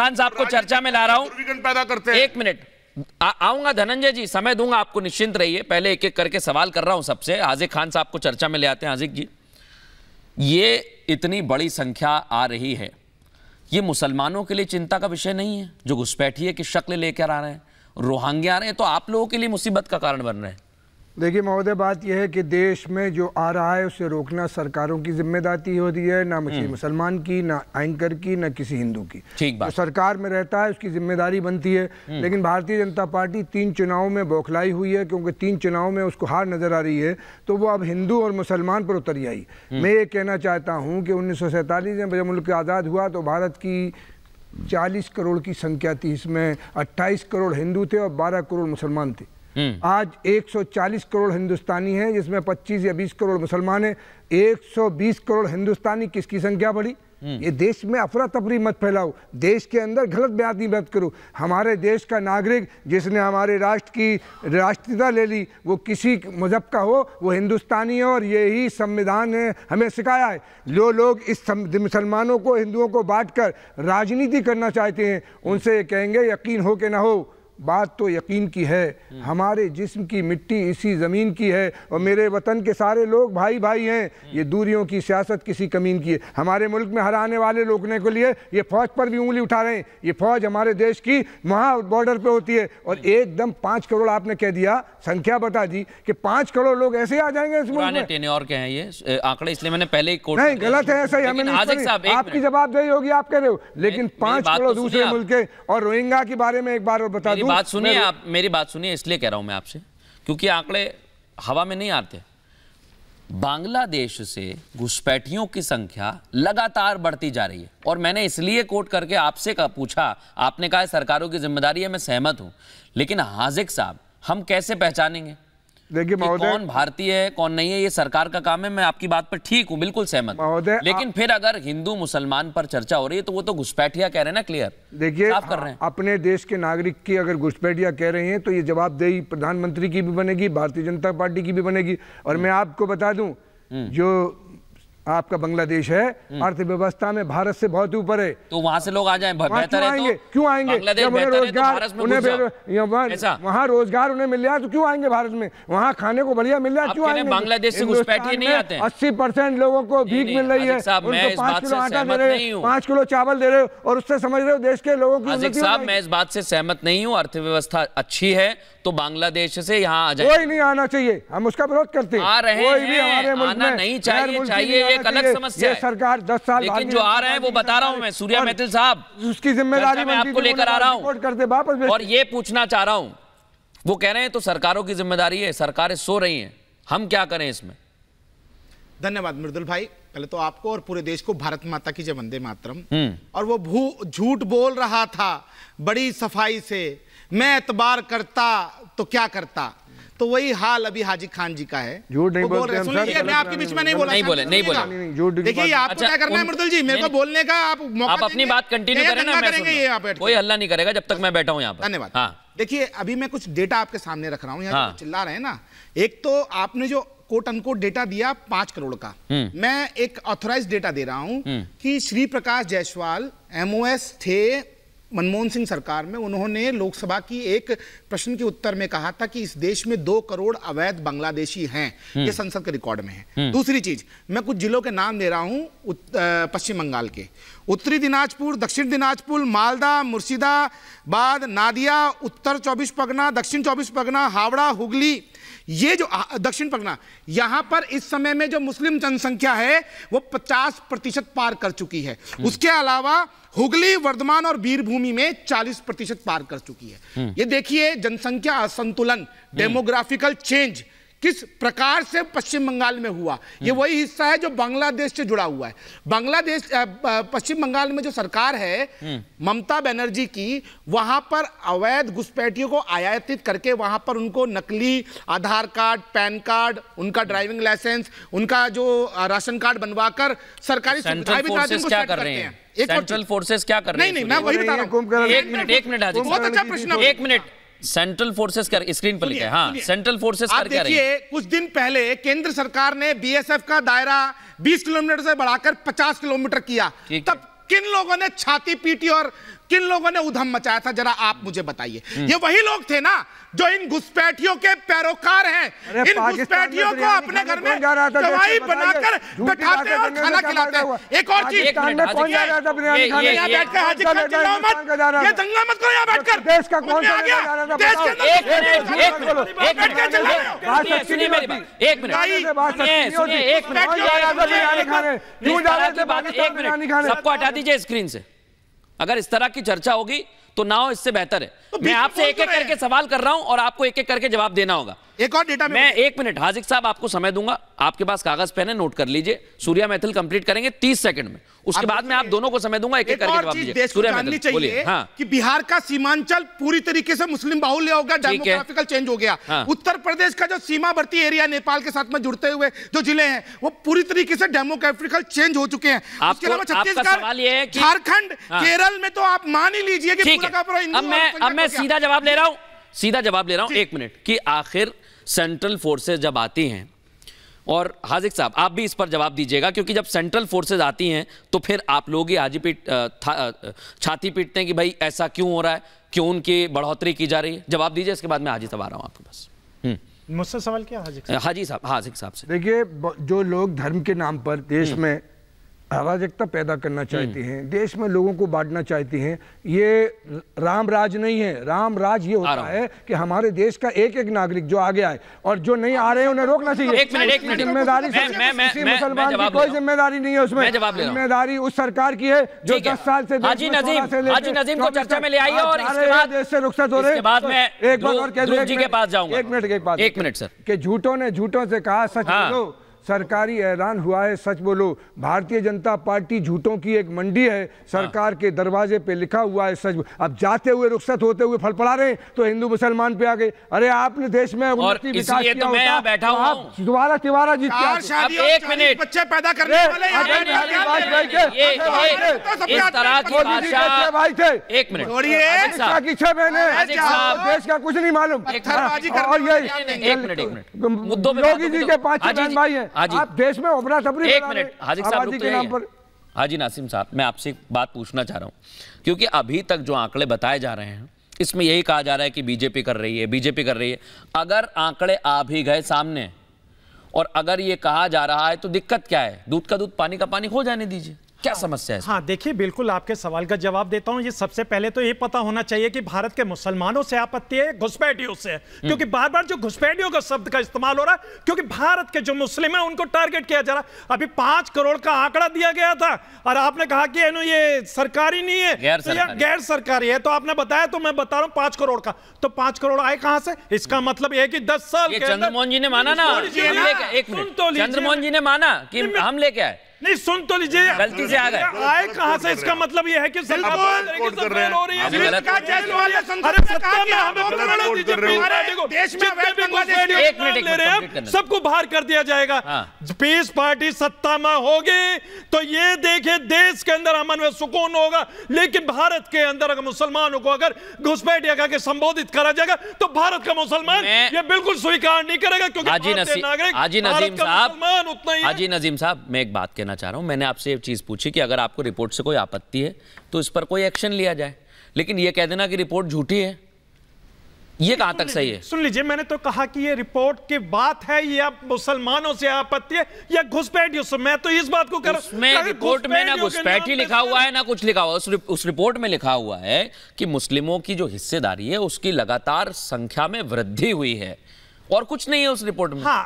खान साहब को चर्चा में ला रहा हूं पैदा करते हैं एक मिनट आऊंगा धनंजय जी समय दूंगा आपको निश्चिंत रहिए पहले एक एक करके सवाल कर रहा हूं सबसे आजिक खान साहब को चर्चा में ले आते हैं आजिक जी ये इतनी बड़ी संख्या आ रही है ये मुसलमानों के लिए चिंता का विषय नहीं है जो घुसपैठिए की शक्ल लेकर आ रहे हैं रोहांगे आ रहे हैं तो आप लोगों के लिए मुसीबत का कारण बन रहे हैं देखिए महोदय बात यह है कि देश में जो आ रहा है उसे रोकना सरकारों की जिम्मेदारी होती है ना किसी हम्म। मुसलमान की ना एंकर की ना किसी हिंदू की ठीक बात। जो सरकार में रहता है उसकी जिम्मेदारी बनती है हम्म। लेकिन भारतीय जनता पार्टी तीन चुनाव में बौखलाई हुई है क्योंकि तीन चुनाव में उसको हार नजर आ रही है तो वो अब हिंदू और मुसलमान पर उतरी आई हम्म। मैं ये कहना चाहता हूँ कि उन्नीस में जब मुल्क आज़ाद हुआ तो भारत की 40 करोड़ की संख्या थी इसमें 28 करोड़ हिंदू थे और 12 करोड़ मुसलमान थे हम्म। आज 140 करोड़ हिंदुस्तानी हैं जिसमें 25 या 20 करोड़ मुसलमान हैं 120 करोड़ हिंदुस्तानी किसकी संख्या बढ़ी हम्म। ये देश में अफरा तफरी मत फैलाओ देश के अंदर गलत नहीं मत करो हमारे देश का नागरिक जिसने हमारे राष्ट्र की राष्ट्रीयता ले ली वो किसी मजहब का हो वो हिंदुस्तानी है और यही संविधान ने हमें सिखाया है जो लोग इस मुसलमानों को हिंदुओं को बांट कर राजनीति करना चाहते हैं उनसे कहेंगे यकीन हो के ना हो बात तो यकीन की है हमारे जिस्म की मिट्टी इसी ज़मीन की है और मेरे वतन के सारे लोग भाई भाई हैं ये दूरियों की सियासत किसी कमीन की है हमारे मुल्क में हर आने वाले रोकने के लिए ये फ़ौज पर भी उंगली उठा रहे हैं ये फ़ौज हमारे देश की वहाँ बॉर्डर पर होती है और हम्म। एकदम पाँच करोड़ आपने कह दिया संख्या बता दी कि पाँच करोड़ लोग ऐसे आ जाएंगे इस मुल्क में और कहें ये आंकड़े इसलिए मैंने पहले नहीं गलत है ऐसा ही हमें आपकी जवाबदेही होगी आप कह रहे हो लेकिन पाँच करोड़ तो दूसरे मुल्क है और रोहिंगा के बारे में एक बार और बता दें मेरी बात सुनिए आप मेरी बात सुनिए इसलिए कह रहा हूं मैं आपसे क्योंकि आंकड़े हवा में नहीं आते बांग्लादेश से घुसपैठियों की संख्या लगातार बढ़ती जा रही है और मैंने इसलिए कोट करके आपसे का पूछा आपने कहा सरकारों की जिम्मेदारी है मैं सहमत हूं लेकिन हाजिक साहब हम कैसे पहचानेंगे देखिए महोदय कौन भारतीय है कौन नहीं है ये सरकार का काम है मैं आपकी बात पर ठीक हूँ बिल्कुल सहमत महोदय लेकिन आ... फिर अगर हिंदू मुसलमान पर चर्चा हो रही है तो वो तो घुसपैठिया कह रहे हैं ना क्लियर देखिए कर रहे हैं अपने देश के नागरिक की अगर घुसपैठिया कह रहे हैं तो ये जवाबदेही प्रधानमंत्री की भी बनेगी भारतीय जनता पार्टी की भी बनेगी और मैं आपको बता दू हम्म। जो आपका बांग्लादेश है हम्म। अर्थव्यवस्था में भारत से बहुत ऊपर है तो वहाँ से लोग आ जाए तो बेहतर है आएंगे तो क्यों आएंगे जब उन्हें रोजगार उन्हें वहाँ रोजगार उन्हें मिल जाए तो क्यों आएंगे भारत में वहाँ खाने को बढ़िया मिल जाए तो क्यों आएंगे बांग्लादेश से नहीं आते अस्सी परसेंट लोगों को भीख मिल रही है पाँच किलो आटा दे रहे हो पाँच किलो चावल दे रहे हो और उससे समझ रहे हो देश के लोगों की इस बात से सहमत नहीं हूँ अर्थव्यवस्था अच्छी है तो बांग्लादेश से यहाँ आ जाए कोई नहीं आना चाहिए हम उसका विरोध करते हैं आ रहे कोई हैं भी हमारे मुल्क आना में नहीं चाहिए चाहिए एक अलग समस्या है सरकार दस साल लेकिन जो आ रहे हैं वो बता रहा हूँ मैं सूर्या मैथिल साहब उसकी जिम्मेदारी मैं आपको लेकर आ रहा हूँ और ये पूछना चाह रहा हूँ वो कह रहे हैं तो सरकारों की जिम्मेदारी है सरकारें सो रही है हम क्या करें इसमें धन्यवाद मृदुल भाई पहले तो आपको और पूरे देश को भारत माता की जय वंदे मातरम हम्म। और वो भू झूठ बोल रहा था बड़ी सफाई से मैं एतबार करता तो क्या करता तो वही हाल अभी हाजी खान जी का है झूठ नहीं बोल रहे सुनिए मैं आपके बीच में नहीं बोला नहीं बोले नहीं बोला देखिए आपको क्या अच्छा, करना है मृदुल जी मेरे को बोलने का आप आप अपनी बात कंटिन्यू करें ना करेंगे ये आप कोई हल्ला नहीं करेगा जब तक मैं बैठा हूँ यहाँ पर धन्यवाद हाँ। देखिए अभी मैं कुछ डेटा आपके सामने रख रहा हूँ यहाँ हाँ। चिल्ला रहे हैं ना एक तो आपने जो कोट अनकोट डेटा दिया पांच करोड़ का हम्म। मैं एक ऑथोराइज डेटा दे रहा हूं हम्म। कि श्री प्रकाश जायसवाल एमओएस थे मनमोहन सिंह सरकार में उन्होंने लोकसभा की एक प्रश्न के उत्तर में कहा था कि इस देश में दो करोड़ अवैध बांग्लादेशी हैं ये हम्म। संसद के रिकॉर्ड में है हम्म। दूसरी चीज मैं कुछ जिलों के नाम दे रहा हूं पश्चिम बंगाल के उत्तरी दिनाजपुर दक्षिण दिनाजपुर मालदा मुर्शिदाबाद नादिया उत्तर चौबीस पगना दक्षिण चौबीस पगना हावड़ा हुगली ये जो दक्षिण पगना यहां पर इस समय में जो मुस्लिम जनसंख्या है वो पचास प्रतिशत पार कर चुकी है हम्म। उसके अलावा हुगली वर्धमान और बीरभूमि में 40 प्रतिशत पार कर चुकी है हम्म। ये देखिए जनसंख्या असंतुलन हम्म। डेमोग्राफिकल चेंज किस प्रकार से पश्चिम बंगाल में हुआ ये हम्म। वही हिस्सा है जो बांग्लादेश से जुड़ा हुआ है बांग्लादेश पश्चिम बंगाल में जो सरकार है ममता बनर्जी की वहां पर अवैध घुसपैठियों को आयातित करके वहां पर उनको नकली आधार कार्ड पैन कार्ड उनका ड्राइविंग लाइसेंस उनका जो राशन कार्ड बनवाकर सरकारी सुविधाएं भी कर रहे हैं एक सेंट्रल फोर्सेस क्या कर रहे हैं नहीं नहीं मैं वही बता रहा हूँ एक मिनट एक मिनट हाजी बहुत अच्छा प्रश्न एक मिनट सेंट्रल फोर्सेस कर स्क्रीन पर लिखा हाँ सेंट्रल फोर्सेस कर क्या रही है कुछ दिन पहले केंद्र सरकार ने बीएसएफ का दायरा 20 किलोमीटर से बढ़ाकर 50 किलोमीटर किया तब किन लोगों ने छाती पीटी और किन लोगों ने उधम मचाया था जरा आप मुझे बताइए ये वही लोग थे ना जो इन घुसपैठियों के पैरोकार हैं इन घुसपैठियों को अपने घर में दवाई बनाकर बैठाते हैं और खाना खिलाते हैं एक और चीज ये दंगा मत करो यहाँ बैठकर देश का कौन आ गया देश के अंदर एक मिनट एक मिनट सुनिए मेरी बात एक मिनट सुनिए एक मिनट क्यों जा रहे थे बात एक मिनट सबको हटा दीजिए स्क्रीन से अगर इस तरह की चर्चा होगी तो नाव इससे बेहतर है तो मैं आपसे एक एक करके सवाल कर रहा हूं और आपको एक एक करके जवाब देना होगा एक और डेटा मैं एक मिनट हाजिक साहब आपको समय दूंगा आपके पास कागज पेन है नोट कर लीजिए सूर्या मैथिल कंप्लीट करेंगे तीस सेकंड में उसके बाद में आप दोनों को समय दूंगा एक एक करके जवाब दीजिए सूर्या मैथिल बोलिए हाँ। कि बिहार का सीमांचल पूरी तरीके से मुस्लिम बाहुल्य हो गया डेमोग्राफिकल चेंज हो गया उत्तर प्रदेश का जो सीमावर्ती एरिया नेपाल के साथ में जुड़ते हुए जो जिले हैं वो पूरी तरीके से डेमोग्राफिकल चेंज हो चुके हैं उसके अलावा छत्तीसगढ़ झारखंड हाँ। केरल में तो आप मान ही लीजिए कि अब मैं सीधा जवाब ले रहा हूं सीधा जवाब ले रहा हूं एक मिनट कि आखिर सेंट्रल फोर्सेज जब आती हैं और हाजिक साहब आप भी इस पर जवाब दीजिएगा क्योंकि जब सेंट्रल फोर्सेज आती हैं तो फिर आप लोग ही आज पीट छाती पीटते हैं कि भाई ऐसा क्यों हो रहा है क्यों उनकी बढ़ोतरी की जा रही है जवाब दीजिए इसके बाद मैं हाजी साहब आ रहा हूँ आपके पास हम्म। मुझसे सवाल क्या हाजिक हाजी साहब हाजिक साहब से देखिए जो लोग धर्म के नाम पर देश हम्म। में अराजकता पैदा करना हम्म। चाहती हैं देश में लोगों को बांटना चाहती हैं ये राम राज नहीं है राम राज ये होता है कि हमारे देश का एक एक नागरिक जो आगे आए और जो नहीं आ रहे हैं उन्हें रोकना चाहिए जिम्मेदारी मुसलमान की कोई जिम्मेदारी नहीं है उसमें जिम्मेदारी उस सरकार की है जो दस साल से चर्चा में ले आई और देश से रुखसत हो रहे एक एक मिनट एक मिनट सर के झूठों ने झूठों से कहा सच हाँ। सरकारी ऐलान हुआ है सच बोलो भारतीय जनता पार्टी झूठों की एक मंडी है सरकार हाँ। के दरवाजे पे लिखा हुआ है सच अब जाते हुए रुखसत होते हुए पड़ा रहे तो हिंदू मुसलमान पे आ गए अरे आपने देश में विकास तो किया तो बैठा हूं आप दोबारा तिवारा जीत एक मिनट बच्चे पैदा करने एक मिनट की छह महीने देश का कुछ नहीं मालूम और ये तो मुद्दों योगी जी के पांच भाई हैं हाजी आप देश में अपना सबरी एक मिनट हाजी साहब रुकते हैं हाजी नासिम साहब मैं आपसे एक बात पूछना चाह रहा हूँ क्योंकि अभी तक जो आंकड़े बताए जा रहे हैं इसमें यही कहा जा रहा है कि बीजेपी कर रही है बीजेपी कर रही है अगर आंकड़े आ भी गए सामने और अगर ये कहा जा रहा है तो दिक्कत क्या है दूध का दूध पानी का पानी हो जाने दीजिए क्या समस्या है हाँ देखिए बिल्कुल आपके सवाल का जवाब देता हूँ ये सबसे पहले तो ये पता होना चाहिए कि भारत के मुसलमानों से आपत्ति है घुसपैठियों से हम्म। क्योंकि बार बार जो घुसपैठियों का शब्द का इस्तेमाल हो रहा है क्योंकि भारत के जो मुस्लिम है उनको टारगेट किया जा रहा है अभी पांच करोड़ का आंकड़ा दिया गया था और आपने कहा कि ये सरकारी नहीं है तो गैर सरकारी है तो आपने बताया तो मैं बता रहा हूँ पांच करोड़ का तो पांच करोड़ आए कहा से इसका मतलब ये की दस साल चंद्रमोहन जी ने माना ना एक मिनट तो चंद्रमोहन जी ने माना की हम लेके आए नहीं सुन तो लीजिए गलती से आ गए आए कहां से इसका मतलब यह है कि सबको बाहर कर दिया जाएगा हाँ। पीस पार्टी सत्ता में होगी तो ये देखे देश के अंदर अमन में सुकून होगा लेकिन भारत के अंदर अगर मुसलमानों को अगर घुसपैठ लगा के संबोधित करा जाएगा तो भारत का मुसलमान ये बिल्कुल स्वीकार नहीं करेगा क्योंकि नागरिक हाजी नजीम साहब हाजी नजीम साहब मैं एक बात कहना जानना चाह रहा हूँ मैंने आपसे ये चीज़ पूछी कि अगर आपको रिपोर्ट से कोई आपत्ति है तो इस पर कोई एक्शन लिया जाए लेकिन ये कह देना कि रिपोर्ट झूठी है ये कहां तक सही है सुन लीजिए मैंने तो कहा कि ये रिपोर्ट की बात है या मुसलमानों से आपत्ति है या घुसपैठ मैं तो इस बात को कर उसमें रिपोर्ट में ना घुसपैठ ही लिखा हुआ है ना कुछ लिखा हुआ उस, रिप, उस रिपोर्ट में लिखा हुआ है कि मुस्लिमों की जो हिस्सेदारी है उसकी लगातार संख्या में वृद्धि हुई है और कुछ नहीं है उस रिपोर्ट में हाँ